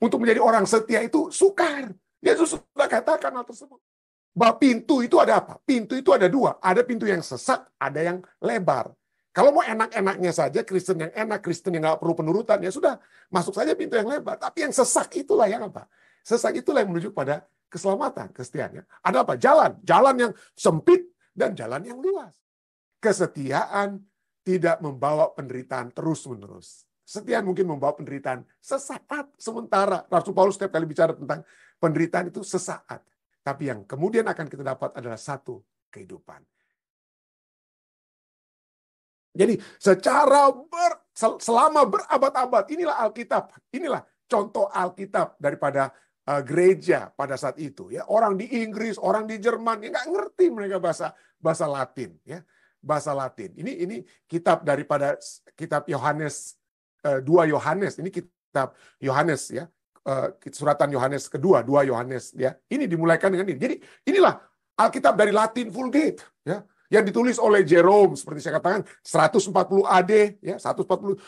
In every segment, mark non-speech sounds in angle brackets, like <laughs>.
untuk menjadi orang setia itu sukar. Yesus sudah katakan hal tersebut. Bahwa pintu itu ada apa? Pintu itu ada dua. Ada pintu yang sesat, ada yang lebar. Kalau mau enak-enaknya saja, Kristen yang enak, Kristen yang nggak perlu penurutan, ya sudah, masuk saja pintu yang lebar. Tapi yang sesak itulah yang apa? Sesak itulah yang menuju pada keselamatan, kesetiaannya. Ada apa? Jalan. Jalan yang sempit dan jalan yang luas. Kesetiaan tidak membawa penderitaan terus-menerus. Setian mungkin membawa penderitaan sesaat sementara. Rasul Paulus setiap kali bicara tentang penderitaan itu sesaat. Tapi yang kemudian akan kita dapat adalah satu kehidupan. Jadi secara ber, selama berabad-abad inilah Alkitab, inilah contoh Alkitab daripada uh, gereja pada saat itu ya orang di Inggris orang di Jerman yang nggak ngerti mereka bahasa bahasa Latin ya bahasa Latin ini ini kitab daripada kitab Yohanes 2 eh, Yohanes. Ini kitab Yohanes ya. Eh, suratan Yohanes kedua, Dua Yohanes ya. Ini dimulaikan dengan ini. Jadi inilah Alkitab dari Latin Vulgate ya yang ditulis oleh Jerome seperti saya katakan 140 AD ya 140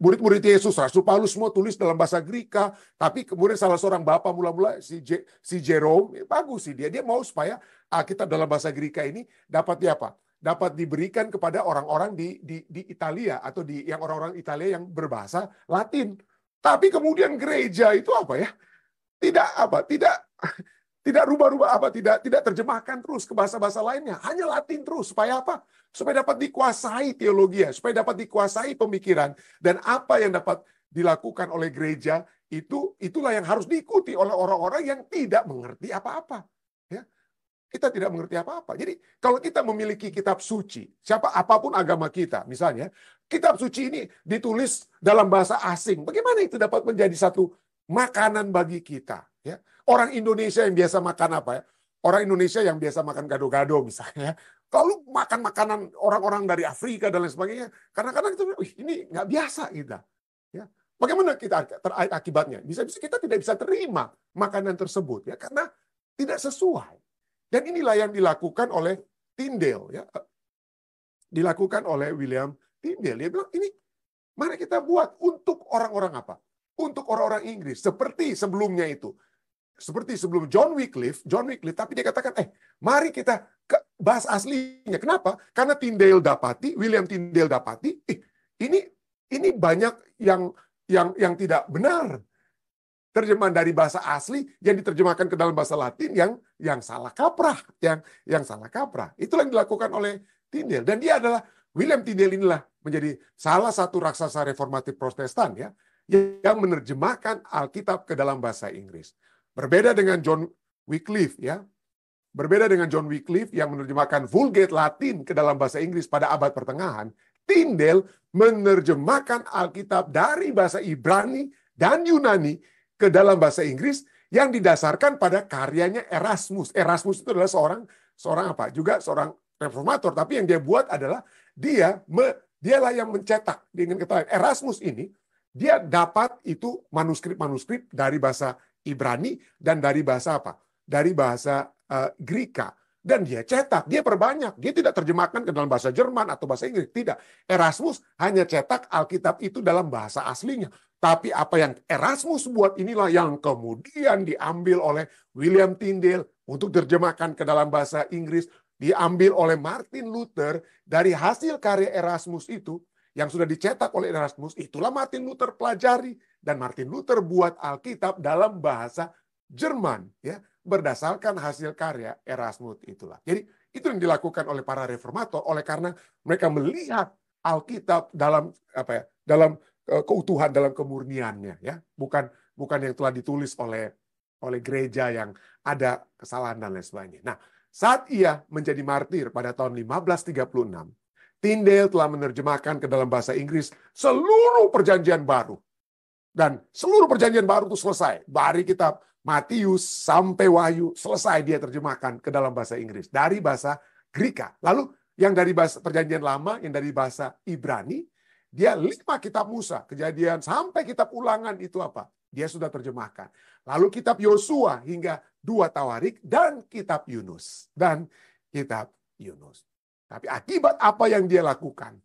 murid-murid Yesus Rasul Paulus semua tulis dalam bahasa Greka tapi kemudian salah seorang bapak mula-mula si Jerome ya, bagus sih dia dia mau supaya Alkitab dalam bahasa Greka ini dapat di apa dapat diberikan kepada orang-orang di, di, di Italia atau di yang orang-orang Italia yang berbahasa Latin. Tapi kemudian gereja itu apa ya? Tidak apa? Tidak tidak rubah-rubah apa? Tidak tidak terjemahkan terus ke bahasa-bahasa lainnya. Hanya Latin terus supaya apa? Supaya dapat dikuasai teologi, ya. supaya dapat dikuasai pemikiran dan apa yang dapat dilakukan oleh gereja itu itulah yang harus diikuti oleh orang-orang yang tidak mengerti apa-apa. Ya kita tidak mengerti apa-apa. Jadi kalau kita memiliki kitab suci, siapa apapun agama kita, misalnya, kitab suci ini ditulis dalam bahasa asing. Bagaimana itu dapat menjadi satu makanan bagi kita, ya? Orang Indonesia yang biasa makan apa ya? Orang Indonesia yang biasa makan gado-gado misalnya, Kalau makan makanan orang-orang dari Afrika dan lain sebagainya, kadang-kadang kita Wih, ini nggak biasa kita. Ya. Bagaimana kita terakhir akibatnya? Bisa-bisa kita tidak bisa terima makanan tersebut ya karena tidak sesuai. Dan inilah yang dilakukan oleh Tyndale ya. Dilakukan oleh William Tyndale. Dia bilang ini mari kita buat untuk orang-orang apa? Untuk orang-orang Inggris seperti sebelumnya itu. Seperti sebelum John Wycliffe, John Wycliffe tapi dia katakan eh mari kita ke bahas aslinya. Kenapa? Karena Tyndale dapati, William Tyndale dapati, eh, ini ini banyak yang yang yang tidak benar terjemahan dari bahasa asli yang diterjemahkan ke dalam bahasa Latin yang yang salah kaprah, yang yang salah kaprah. Itulah yang dilakukan oleh Tyndale dan dia adalah William Tyndale inilah menjadi salah satu raksasa reformatif Protestan ya yang menerjemahkan Alkitab ke dalam bahasa Inggris. Berbeda dengan John Wycliffe ya. Berbeda dengan John Wycliffe yang menerjemahkan Vulgate Latin ke dalam bahasa Inggris pada abad pertengahan, Tyndale menerjemahkan Alkitab dari bahasa Ibrani dan Yunani ke dalam bahasa Inggris yang didasarkan pada karyanya Erasmus. Erasmus itu adalah seorang seorang apa? Juga seorang reformator, tapi yang dia buat adalah dia me, dialah yang mencetak. Dia ingin ketahui Erasmus ini dia dapat itu manuskrip-manuskrip dari bahasa Ibrani dan dari bahasa apa? Dari bahasa uh, Greka dan dia cetak, dia perbanyak. Dia tidak terjemahkan ke dalam bahasa Jerman atau bahasa Inggris, tidak. Erasmus hanya cetak Alkitab itu dalam bahasa aslinya. Tapi apa yang Erasmus buat inilah yang kemudian diambil oleh William Tyndale untuk terjemahkan ke dalam bahasa Inggris, diambil oleh Martin Luther dari hasil karya Erasmus itu yang sudah dicetak oleh Erasmus, itulah Martin Luther pelajari dan Martin Luther buat Alkitab dalam bahasa Jerman, ya berdasarkan hasil karya Erasmus itulah. Jadi itu yang dilakukan oleh para reformator oleh karena mereka melihat Alkitab dalam apa ya, dalam eh, keutuhan dalam kemurniannya ya, bukan bukan yang telah ditulis oleh oleh gereja yang ada kesalahan dan lain sebagainya. Nah, saat ia menjadi martir pada tahun 1536, Tyndale telah menerjemahkan ke dalam bahasa Inggris seluruh perjanjian baru. Dan seluruh perjanjian baru itu selesai. bari kitab Matius sampai Wahyu selesai dia terjemahkan ke dalam bahasa Inggris dari bahasa Greka. Lalu yang dari bahasa Perjanjian Lama, yang dari bahasa Ibrani, dia lima kitab Musa, kejadian sampai kitab Ulangan itu apa? Dia sudah terjemahkan. Lalu kitab Yosua hingga dua Tawarik dan kitab Yunus dan kitab Yunus. Tapi akibat apa yang dia lakukan?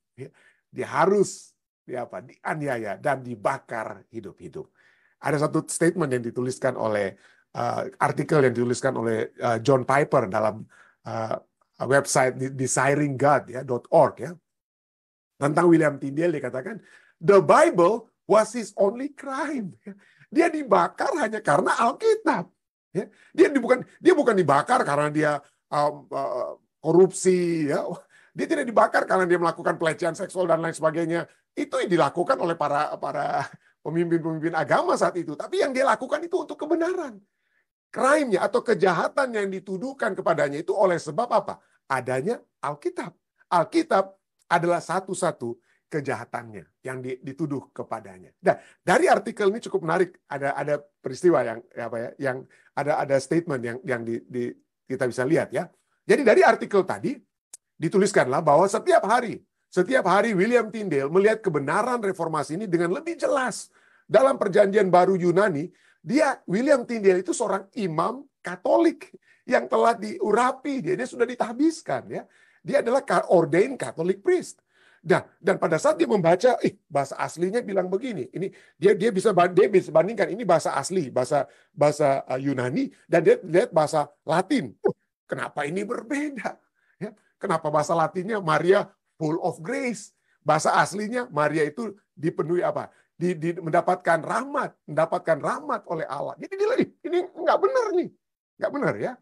Dia harus dia apa? dianiaya dan dibakar hidup-hidup. Ada satu statement yang dituliskan oleh uh, artikel yang dituliskan oleh uh, John Piper dalam uh, website desiringgod.org ya, ya tentang William Tyndale dikatakan the Bible was his only crime. Ya, dia dibakar hanya karena Alkitab. Ya. Dia bukan dia bukan dibakar karena dia um, uh, korupsi ya. Dia tidak dibakar karena dia melakukan pelecehan seksual dan lain sebagainya. Itu yang dilakukan oleh para para pemimpin-pemimpin agama saat itu, tapi yang dia lakukan itu untuk kebenaran. Crime-nya atau kejahatan yang dituduhkan kepadanya itu oleh sebab apa? Adanya Alkitab. Alkitab adalah satu-satu kejahatannya yang dituduh kepadanya. Nah, dari artikel ini cukup menarik ada ada peristiwa yang apa ya yang ada ada statement yang yang di, di, kita bisa lihat ya. Jadi dari artikel tadi dituliskanlah bahwa setiap hari setiap hari William Tyndale melihat kebenaran reformasi ini dengan lebih jelas. Dalam perjanjian baru Yunani, dia William Tyndale itu seorang imam Katolik yang telah diurapi, dia, dia sudah ditahbiskan ya. Dia adalah ordained Katolik priest. Nah, dan pada saat dia membaca, ih bahasa aslinya bilang begini. Ini dia dia bisa dia bisa bandingkan ini bahasa asli, bahasa bahasa uh, Yunani dan dia lihat bahasa Latin. kenapa ini berbeda? Ya, kenapa bahasa Latinnya Maria full of grace. Bahasa aslinya Maria itu dipenuhi apa? Di, di, mendapatkan rahmat, mendapatkan rahmat oleh Allah. Jadi dia lagi, ini nggak benar nih, nggak benar ya.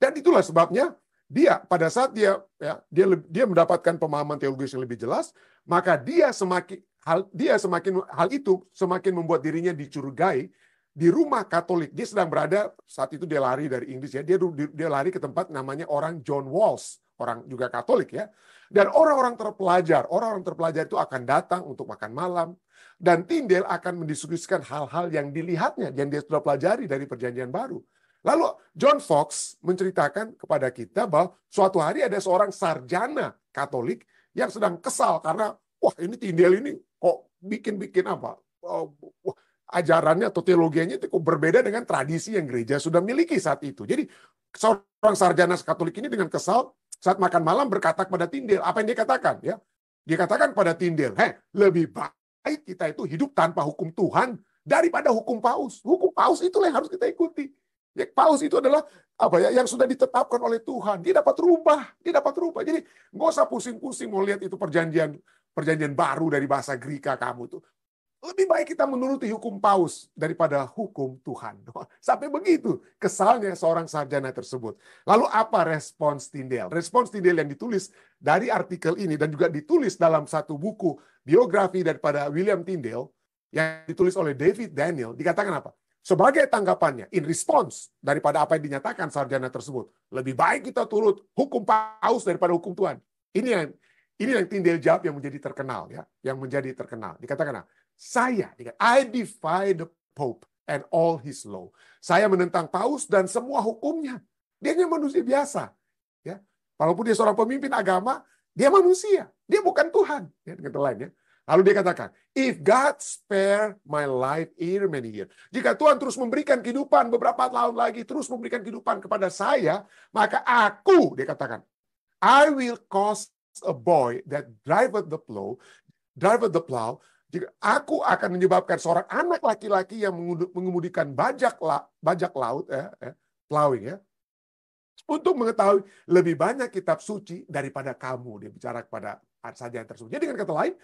Dan itulah sebabnya dia pada saat dia ya, dia dia mendapatkan pemahaman teologis yang lebih jelas, maka dia semakin hal dia semakin hal itu semakin membuat dirinya dicurigai di rumah Katolik. Dia sedang berada saat itu dia lari dari Inggris ya. Dia dia lari ke tempat namanya orang John Walls, orang juga Katolik ya. Dan orang-orang terpelajar, orang-orang terpelajar itu akan datang untuk makan malam. Dan Tindel akan mendiskusikan hal-hal yang dilihatnya, yang dia sudah pelajari dari perjanjian baru. Lalu John Fox menceritakan kepada kita bahwa suatu hari ada seorang sarjana Katolik yang sedang kesal karena wah ini Tindel ini kok bikin-bikin apa? Oh, wah, ajarannya atau teologianya itu kok berbeda dengan tradisi yang gereja sudah miliki saat itu. Jadi seorang sarjana Katolik ini dengan kesal saat makan malam berkata kepada Tindil, apa yang dia katakan? Ya, dia katakan kepada Tindil, heh, lebih baik kita itu hidup tanpa hukum Tuhan daripada hukum paus. Hukum paus itulah yang harus kita ikuti. Ya, paus itu adalah apa ya yang sudah ditetapkan oleh Tuhan. Dia dapat rubah, dia dapat rubah. Jadi nggak usah pusing-pusing mau lihat itu perjanjian perjanjian baru dari bahasa Greka kamu tuh. Lebih baik kita menuruti hukum paus daripada hukum Tuhan. <laughs> Sampai begitu kesalnya seorang sarjana tersebut. Lalu apa respons Tindel? Respons Tindel yang ditulis dari artikel ini dan juga ditulis dalam satu buku biografi daripada William Tindel yang ditulis oleh David Daniel dikatakan apa? Sebagai tanggapannya, in response daripada apa yang dinyatakan sarjana tersebut, lebih baik kita turut hukum paus daripada hukum Tuhan. Ini yang ini yang Tindel jawab yang menjadi terkenal ya, yang menjadi terkenal. Dikatakan, apa? Saya, I defy the Pope and all his law. Saya menentang paus dan semua hukumnya. Dia hanya manusia biasa. Ya. Walaupun dia seorang pemimpin agama, dia manusia. Dia bukan Tuhan. Ya, dengan lain ya. Lalu dia katakan, if God spare my life here many years. Jika Tuhan terus memberikan kehidupan beberapa tahun lagi, terus memberikan kehidupan kepada saya, maka aku, dia katakan, I will cause a boy that drive the plow, drive the plow, jika aku akan menyebabkan seorang anak laki-laki yang mengemudikan bajak la, bajak laut ya, ya plowing ya untuk mengetahui lebih banyak kitab suci daripada kamu dia bicara kepada saja yang tersebut. Jadi dengan kata lain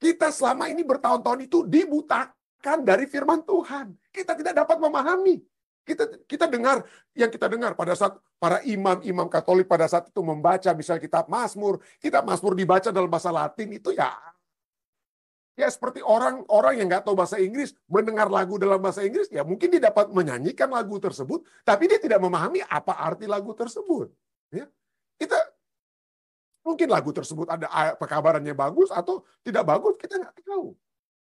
kita selama ini bertahun-tahun itu dibutakan dari firman Tuhan. Kita tidak dapat memahami. Kita kita dengar yang kita dengar pada saat para imam-imam Katolik pada saat itu membaca misalnya kitab Mazmur, kitab Mazmur dibaca dalam bahasa Latin itu ya Ya seperti orang-orang yang nggak tahu bahasa Inggris mendengar lagu dalam bahasa Inggris, ya mungkin dia dapat menyanyikan lagu tersebut, tapi dia tidak memahami apa arti lagu tersebut. Ya. Kita mungkin lagu tersebut ada pekabarannya bagus atau tidak bagus kita nggak tahu.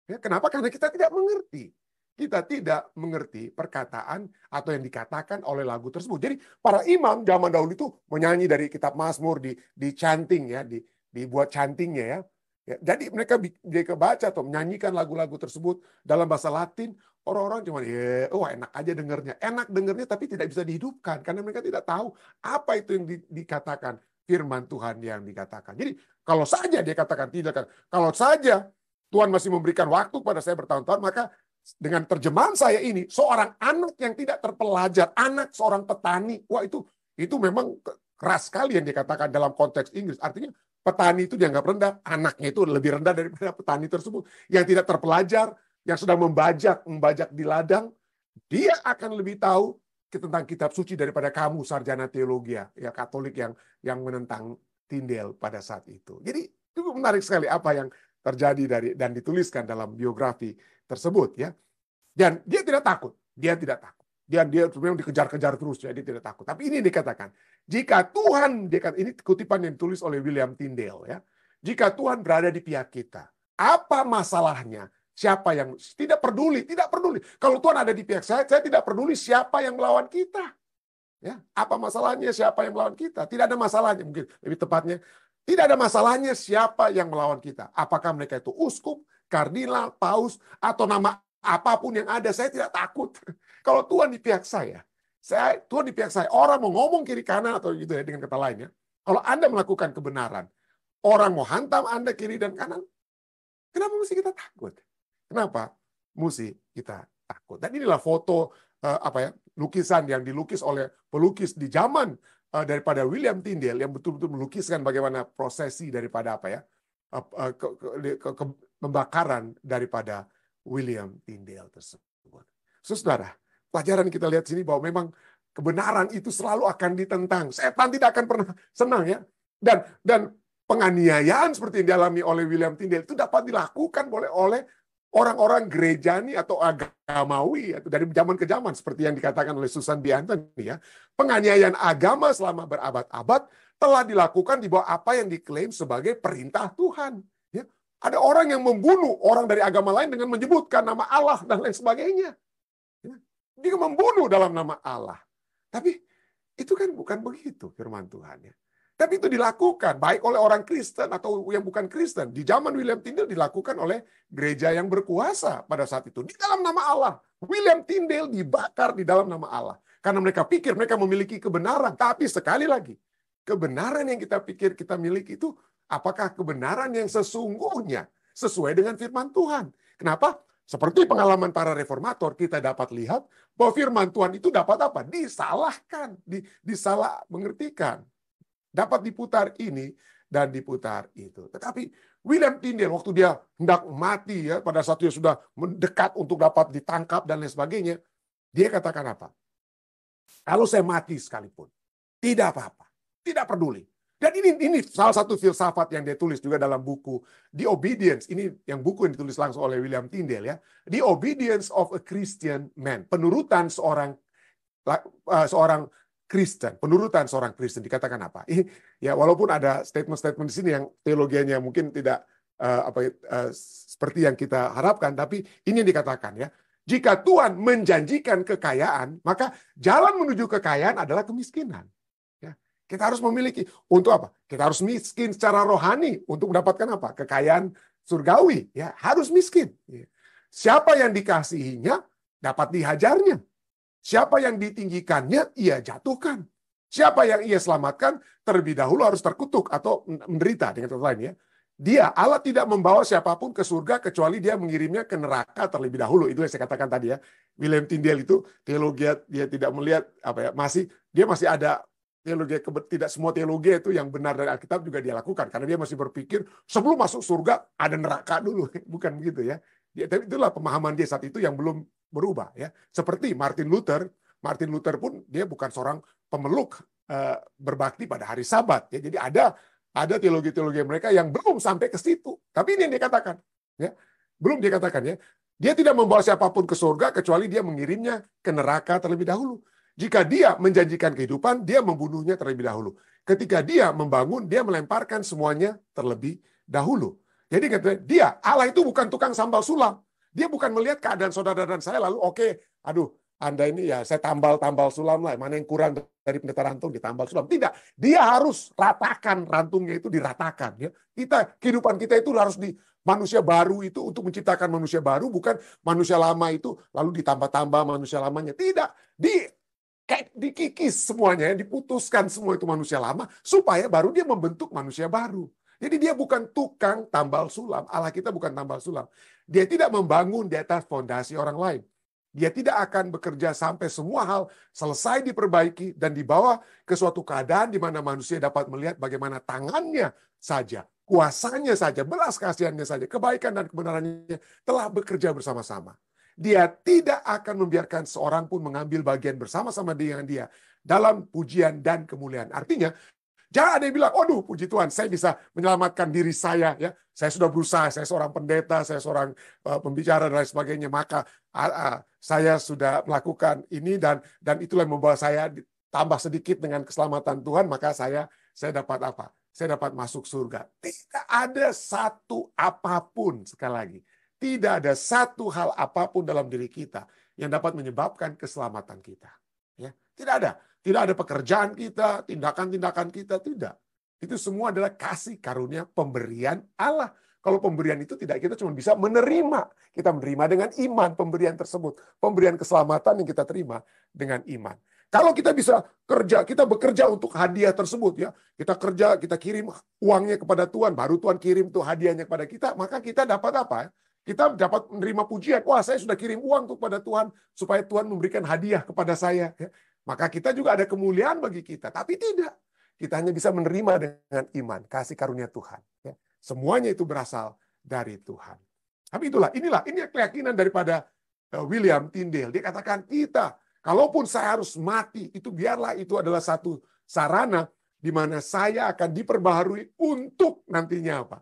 Ya, kenapa? Karena kita tidak mengerti. Kita tidak mengerti perkataan atau yang dikatakan oleh lagu tersebut. Jadi para imam zaman dahulu itu menyanyi dari kitab Mazmur di di chanting ya, di dibuat chantingnya ya Ya, jadi mereka mereka baca atau menyanyikan lagu-lagu tersebut dalam bahasa Latin. Orang-orang cuma ya, wah oh, enak aja dengernya, enak dengernya tapi tidak bisa dihidupkan karena mereka tidak tahu apa itu yang di, dikatakan firman Tuhan yang dikatakan. Jadi kalau saja dia katakan tidak kan, kalau saja Tuhan masih memberikan waktu pada saya bertahun-tahun maka dengan terjemahan saya ini seorang anak yang tidak terpelajar, anak seorang petani, wah itu itu memang keras sekali yang dikatakan dalam konteks Inggris. Artinya petani itu dianggap rendah, anaknya itu lebih rendah daripada <laughs> petani tersebut yang tidak terpelajar, yang sedang membajak, membajak di ladang, dia akan lebih tahu tentang kitab suci daripada kamu sarjana teologi ya, ya Katolik yang yang menentang Tindel pada saat itu. Jadi cukup menarik sekali apa yang terjadi dari dan dituliskan dalam biografi tersebut ya. Dan dia tidak takut, dia tidak takut. Dan dia memang dikejar-kejar terus jadi ya, tidak takut. Tapi ini dikatakan, jika Tuhan, dia ini kutipan yang ditulis oleh William Tyndale ya. Jika Tuhan berada di pihak kita, apa masalahnya? Siapa yang tidak peduli, tidak peduli. Kalau Tuhan ada di pihak saya, saya tidak peduli siapa yang melawan kita. Ya, apa masalahnya siapa yang melawan kita? Tidak ada masalahnya mungkin lebih tepatnya. Tidak ada masalahnya siapa yang melawan kita. Apakah mereka itu uskup, kardinal, paus, atau nama apapun yang ada, saya tidak takut. <laughs> Kalau Tuhan di pihak saya, saya Tuhan di pihak saya. Orang mau ngomong kiri kanan atau gitu ya dengan kata lainnya. Kalau Anda melakukan kebenaran, orang mau hantam Anda kiri dan kanan. Kenapa mesti kita takut? Kenapa mesti kita takut? Dan inilah foto uh, apa ya lukisan yang dilukis oleh pelukis di zaman uh, daripada William Tyndale yang betul-betul melukiskan bagaimana prosesi daripada apa ya uh, ke, ke, ke, pembakaran daripada William Tyndale tersebut. So, pelajaran kita lihat sini bahwa memang kebenaran itu selalu akan ditentang. Setan tidak akan pernah senang ya. Dan dan penganiayaan seperti yang dialami oleh William Tyndale itu dapat dilakukan oleh oleh orang-orang gerejani atau agamawi atau dari zaman ke zaman seperti yang dikatakan oleh Susan B. Anthony ya. Penganiayaan agama selama berabad-abad telah dilakukan di bawah apa yang diklaim sebagai perintah Tuhan. Ya. Ada orang yang membunuh orang dari agama lain dengan menyebutkan nama Allah dan lain sebagainya. Dia membunuh dalam nama Allah. Tapi itu kan bukan begitu firman Tuhan ya. Tapi itu dilakukan baik oleh orang Kristen atau yang bukan Kristen. Di zaman William Tyndale dilakukan oleh gereja yang berkuasa pada saat itu di dalam nama Allah. William Tyndale dibakar di dalam nama Allah karena mereka pikir mereka memiliki kebenaran. Tapi sekali lagi, kebenaran yang kita pikir kita miliki itu apakah kebenaran yang sesungguhnya sesuai dengan firman Tuhan? Kenapa? Seperti pengalaman para reformator, kita dapat lihat bahwa firman Tuhan itu dapat apa? Disalahkan, di, disalah mengertikan. Dapat diputar ini dan diputar itu. Tetapi William Tyndale waktu dia hendak mati ya pada saat dia sudah mendekat untuk dapat ditangkap dan lain sebagainya, dia katakan apa? Kalau saya mati sekalipun, tidak apa-apa, tidak peduli. Dan ini ini salah satu filsafat yang dia tulis juga dalam buku The Obedience. Ini yang buku yang ditulis langsung oleh William Tyndale ya. The Obedience of a Christian Man. Penurutan seorang eh, seorang Kristen, penurutan seorang Kristen dikatakan apa? ya walaupun ada statement-statement di sini yang teologianya mungkin tidak uh, apa uh, seperti yang kita harapkan, tapi ini yang dikatakan ya. Jika Tuhan menjanjikan kekayaan, maka jalan menuju kekayaan adalah kemiskinan. Kita harus memiliki. Untuk apa? Kita harus miskin secara rohani untuk mendapatkan apa? Kekayaan surgawi. Ya, harus miskin. Ya. Siapa yang dikasihinya dapat dihajarnya. Siapa yang ditinggikannya ia jatuhkan. Siapa yang ia selamatkan terlebih dahulu harus terkutuk atau menderita dengan kata lain ya. Dia Allah tidak membawa siapapun ke surga kecuali dia mengirimnya ke neraka terlebih dahulu. Itu yang saya katakan tadi ya. William Tyndale itu teologi dia tidak melihat apa ya masih dia masih ada teologi tidak semua teologi itu yang benar dari Alkitab juga dia lakukan karena dia masih berpikir sebelum masuk surga ada neraka dulu <laughs> bukan begitu ya tapi itulah pemahaman dia saat itu yang belum berubah ya seperti Martin Luther Martin Luther pun dia bukan seorang pemeluk eh, berbakti pada hari Sabat ya jadi ada ada teologi-teologi mereka yang belum sampai ke situ tapi ini yang dia katakan ya belum dia katakan ya dia tidak membawa siapapun ke surga kecuali dia mengirimnya ke neraka terlebih dahulu jika dia menjanjikan kehidupan, dia membunuhnya terlebih dahulu. Ketika dia membangun, dia melemparkan semuanya terlebih dahulu. Jadi ya, dia Allah itu bukan tukang sambal sulam. Dia bukan melihat keadaan saudara dan saya lalu oke, okay, aduh anda ini ya saya tambal-tambal sulam lah. Mana yang kurang dari pendeta rantung ditambal sulam. Tidak. Dia harus ratakan rantungnya itu diratakan. Ya. Kita kehidupan kita itu harus di manusia baru itu untuk menciptakan manusia baru bukan manusia lama itu lalu ditambah-tambah manusia lamanya. Tidak. Di kayak dikikis semuanya, diputuskan semua itu manusia lama, supaya baru dia membentuk manusia baru. Jadi dia bukan tukang tambal sulam. Allah kita bukan tambal sulam. Dia tidak membangun di atas fondasi orang lain. Dia tidak akan bekerja sampai semua hal selesai diperbaiki dan dibawa ke suatu keadaan di mana manusia dapat melihat bagaimana tangannya saja, kuasanya saja, belas kasihannya saja, kebaikan dan kebenarannya telah bekerja bersama-sama. Dia tidak akan membiarkan seorang pun mengambil bagian bersama-sama dengan dia dalam pujian dan kemuliaan. Artinya, jangan ada yang bilang, "Aduh, puji Tuhan, saya bisa menyelamatkan diri saya ya. Saya sudah berusaha, saya seorang pendeta, saya seorang uh, pembicara dan lain sebagainya, maka uh, uh, saya sudah melakukan ini dan dan itulah yang membawa saya tambah sedikit dengan keselamatan Tuhan, maka saya saya dapat apa? Saya dapat masuk surga. Tidak ada satu apapun sekali lagi tidak ada satu hal apapun dalam diri kita yang dapat menyebabkan keselamatan kita. Ya, tidak ada. Tidak ada pekerjaan kita, tindakan-tindakan kita, tidak. Itu semua adalah kasih karunia pemberian Allah. Kalau pemberian itu tidak kita cuma bisa menerima. Kita menerima dengan iman pemberian tersebut. Pemberian keselamatan yang kita terima dengan iman. Kalau kita bisa kerja, kita bekerja untuk hadiah tersebut ya. Kita kerja, kita kirim uangnya kepada Tuhan, baru Tuhan kirim tuh hadiahnya kepada kita, maka kita dapat apa? Ya? Kita dapat menerima pujian. Wah, saya sudah kirim uang kepada Tuhan supaya Tuhan memberikan hadiah kepada saya. Ya. Maka kita juga ada kemuliaan bagi kita. Tapi tidak. Kita hanya bisa menerima dengan iman. Kasih karunia Tuhan. Ya. Semuanya itu berasal dari Tuhan. Tapi itulah, inilah, ini keyakinan daripada eh, William Tyndale. Dia katakan, kita, kalaupun saya harus mati, itu biarlah itu adalah satu sarana di mana saya akan diperbaharui untuk nantinya apa?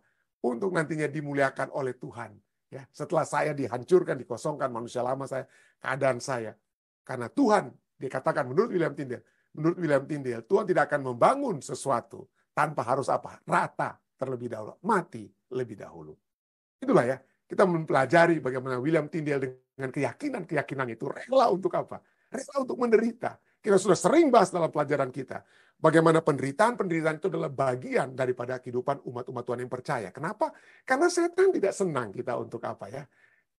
Untuk nantinya dimuliakan oleh Tuhan. Ya, setelah saya dihancurkan, dikosongkan manusia lama saya, keadaan saya. Karena Tuhan, dikatakan menurut William Tyndale, menurut William Tyndale, Tuhan tidak akan membangun sesuatu tanpa harus apa? Rata terlebih dahulu, mati lebih dahulu. Itulah ya, kita mempelajari bagaimana William Tyndale dengan keyakinan-keyakinan itu rela untuk apa? Rela untuk menderita, kita sudah sering bahas dalam pelajaran kita. Bagaimana penderitaan-penderitaan itu adalah bagian daripada kehidupan umat-umat Tuhan yang percaya. Kenapa? Karena setan tidak senang kita untuk apa ya.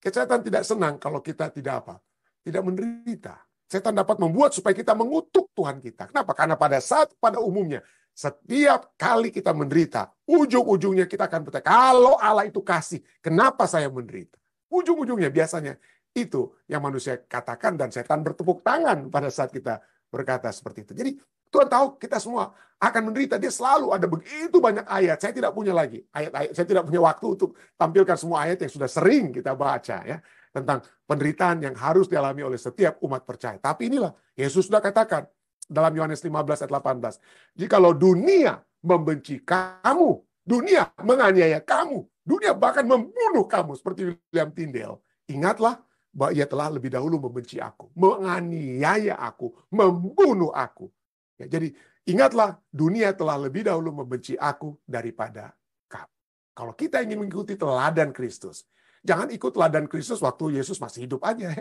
Setan tidak senang kalau kita tidak apa. Tidak menderita. Setan dapat membuat supaya kita mengutuk Tuhan kita. Kenapa? Karena pada saat pada umumnya setiap kali kita menderita, ujung-ujungnya kita akan bertanya, kalau Allah itu kasih, kenapa saya menderita? Ujung-ujungnya biasanya itu yang manusia katakan dan setan bertepuk tangan pada saat kita berkata seperti itu. Jadi Tuhan tahu kita semua akan menderita. Dia selalu ada begitu banyak ayat. Saya tidak punya lagi ayat-ayat. Saya tidak punya waktu untuk tampilkan semua ayat yang sudah sering kita baca ya tentang penderitaan yang harus dialami oleh setiap umat percaya. Tapi inilah Yesus sudah katakan dalam Yohanes 15 ayat 18. Jikalau dunia membenci kamu, dunia menganiaya kamu, dunia bahkan membunuh kamu seperti William Tyndale. Ingatlah bahwa ia telah lebih dahulu membenci aku, menganiaya aku, membunuh aku. Ya, jadi ingatlah dunia telah lebih dahulu membenci aku daripada kamu. Kalau kita ingin mengikuti teladan Kristus, jangan ikut teladan Kristus waktu Yesus masih hidup aja.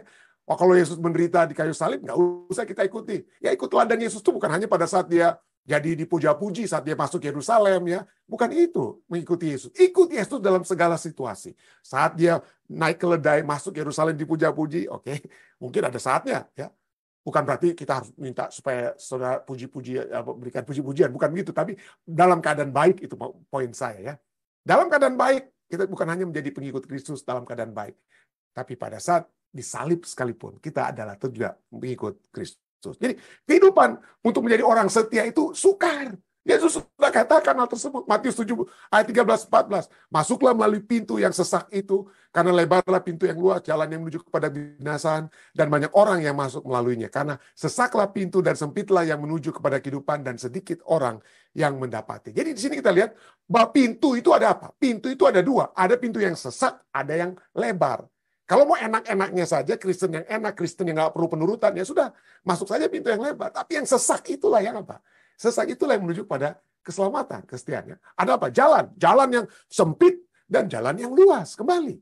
Wah, oh, kalau Yesus menderita di kayu salib, nggak usah kita ikuti. Ya ikut teladan Yesus itu bukan hanya pada saat dia jadi dipuja-puji saat dia masuk Yerusalem ya. Bukan itu mengikuti Yesus. Ikuti Yesus dalam segala situasi. Saat dia naik keledai masuk Yerusalem dipuja-puji, oke, okay. mungkin ada saatnya ya. Bukan berarti kita harus minta supaya saudara puji-puji berikan puji-pujian, bukan begitu, tapi dalam keadaan baik itu poin saya ya. Dalam keadaan baik kita bukan hanya menjadi pengikut Kristus dalam keadaan baik, tapi pada saat disalib sekalipun kita adalah juga pengikut Kristus. Jadi kehidupan untuk menjadi orang setia itu sukar. Yesus sudah katakan hal tersebut. Matius 7 ayat 13 14. Masuklah melalui pintu yang sesak itu karena lebarlah pintu yang luas jalan yang menuju kepada binasaan. dan banyak orang yang masuk melaluinya karena sesaklah pintu dan sempitlah yang menuju kepada kehidupan dan sedikit orang yang mendapati. Jadi di sini kita lihat bahwa pintu itu ada apa? Pintu itu ada dua. Ada pintu yang sesak, ada yang lebar. Kalau mau enak-enaknya saja, Kristen yang enak, Kristen yang nggak perlu penurutan, ya sudah, masuk saja pintu yang lebar. Tapi yang sesak itulah yang apa? Sesak itulah yang menuju pada keselamatan, kesetiaannya. Ada apa? Jalan. Jalan yang sempit dan jalan yang luas. Kembali.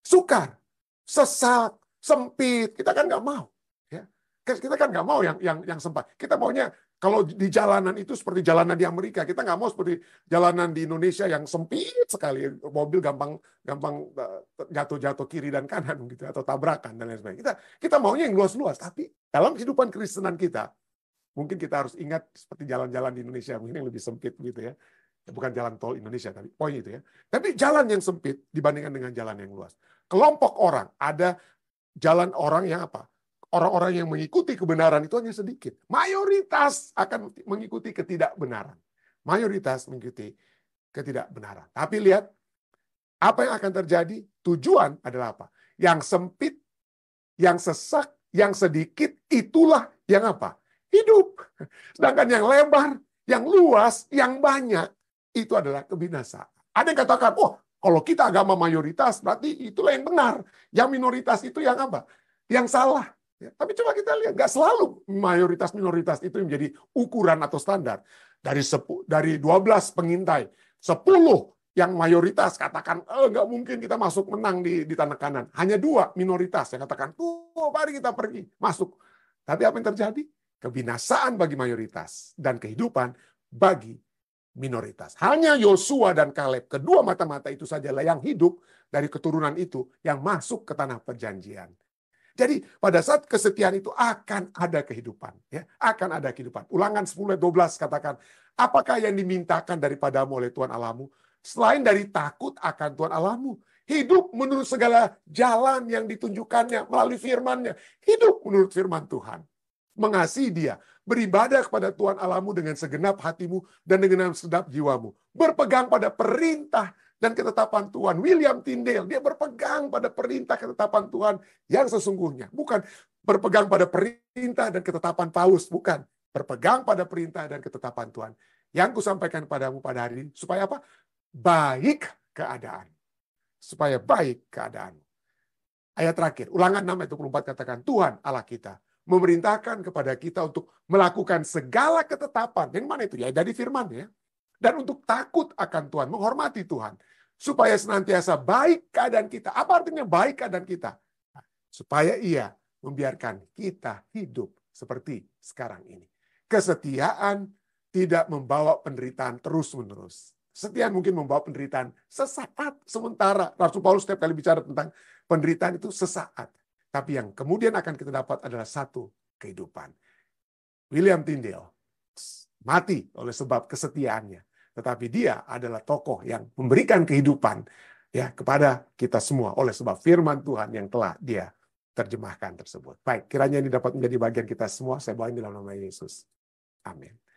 Sukar. Sesak. Sempit. Kita kan nggak mau. ya Kita kan nggak mau yang, yang, yang sempat. Kita maunya kalau di jalanan itu seperti jalanan di Amerika, kita nggak mau seperti jalanan di Indonesia yang sempit sekali, mobil gampang gampang jatuh-jatuh eh, kiri dan kanan gitu atau tabrakan dan lain sebagainya. Kita kita maunya yang luas-luas, tapi dalam kehidupan Kristenan kita mungkin kita harus ingat seperti jalan-jalan di Indonesia mungkin yang lebih sempit gitu ya. ya bukan jalan tol Indonesia tapi poin itu ya. Tapi jalan yang sempit dibandingkan dengan jalan yang luas. Kelompok orang ada jalan orang yang apa? orang-orang yang mengikuti kebenaran itu hanya sedikit. Mayoritas akan mengikuti ketidakbenaran. Mayoritas mengikuti ketidakbenaran. Tapi lihat, apa yang akan terjadi? Tujuan adalah apa? Yang sempit, yang sesak, yang sedikit, itulah yang apa? Hidup. Sedangkan yang lebar, yang luas, yang banyak, itu adalah kebinasaan. Ada yang katakan, oh kalau kita agama mayoritas, berarti itulah yang benar. Yang minoritas itu yang apa? Yang salah. Ya, tapi coba kita lihat, nggak selalu mayoritas minoritas itu menjadi ukuran atau standar. Dari dua dari 12 pengintai, 10 yang mayoritas katakan oh, nggak mungkin kita masuk menang di, di tanah kanan. Hanya dua minoritas yang katakan, tuh oh, mari kita pergi, masuk. Tapi apa yang terjadi? Kebinasaan bagi mayoritas dan kehidupan bagi minoritas. Hanya Yosua dan Kaleb, kedua mata-mata itu sajalah yang hidup dari keturunan itu yang masuk ke tanah perjanjian. Jadi pada saat kesetiaan itu akan ada kehidupan, ya, akan ada kehidupan. Ulangan 10 12 katakan, apakah yang dimintakan daripadamu oleh Tuhan Alamu selain dari takut akan Tuhan Alamu Hidup menurut segala jalan yang ditunjukkannya melalui firman-Nya. Hidup menurut firman Tuhan. Mengasihi dia, beribadah kepada Tuhan Alamu dengan segenap hatimu dan dengan sedap jiwamu. Berpegang pada perintah dan ketetapan Tuhan. William Tyndale, dia berpegang pada perintah ketetapan Tuhan yang sesungguhnya. Bukan berpegang pada perintah dan ketetapan Paus, bukan. Berpegang pada perintah dan ketetapan Tuhan. Yang ku sampaikan padamu pada hari ini, supaya apa? Baik keadaan. Supaya baik keadaan. Ayat terakhir, ulangan 6 ayat 24 katakan, Tuhan Allah kita memerintahkan kepada kita untuk melakukan segala ketetapan. Yang mana itu? Ya dari firman ya dan untuk takut akan Tuhan, menghormati Tuhan, supaya senantiasa baik keadaan kita. Apa artinya baik keadaan kita? Supaya ia membiarkan kita hidup seperti sekarang ini. Kesetiaan tidak membawa penderitaan terus-menerus. Setiaan mungkin membawa penderitaan sesaat, sementara. Rasul Paulus setiap kali bicara tentang penderitaan itu sesaat. Tapi yang kemudian akan kita dapat adalah satu kehidupan. William Tyndale mati oleh sebab kesetiaannya tetapi dia adalah tokoh yang memberikan kehidupan ya kepada kita semua oleh sebab firman Tuhan yang telah dia terjemahkan tersebut. Baik, kiranya ini dapat menjadi bagian kita semua. Saya bawa ini dalam nama Yesus. Amin.